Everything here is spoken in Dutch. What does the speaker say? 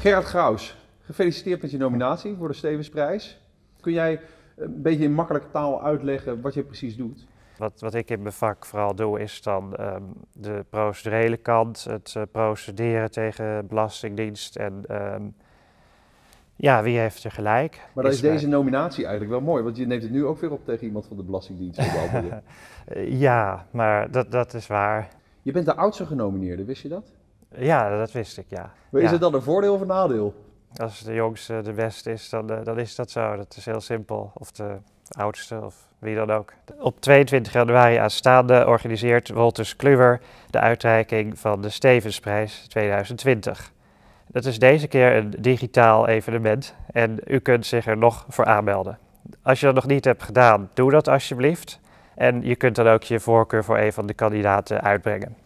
Gerard Graus, gefeliciteerd met je nominatie voor de Stevensprijs. Kun jij een beetje in makkelijke taal uitleggen wat je precies doet? Wat, wat ik in mijn vak vooral doe is dan ehm, de procedurele kant, het eh, procederen tegen belastingdienst en ehm, ja, wie heeft er gelijk? Maar dan is, is deze nominatie eigenlijk wel mooi, want je neemt het nu ook weer op tegen iemand van de Belastingdienst. ja, maar dat, dat is waar. Je bent de oudste genomineerde, wist je dat? Ja, dat wist ik, ja. Maar is het dan een voordeel of een nadeel? Als de jongste eh, de beste is, dan, eh, dan is dat zo. Dat is heel simpel. Of de oudste, of wie dan ook. Op 22 januari aanstaande organiseert Wolters Kluwer de uitreiking van de Stevensprijs 2020. Dat is deze keer een digitaal evenement en u kunt zich er nog voor aanmelden. Als je dat nog niet hebt gedaan, doe dat alsjeblieft. En je kunt dan ook je voorkeur voor een van de kandidaten uitbrengen.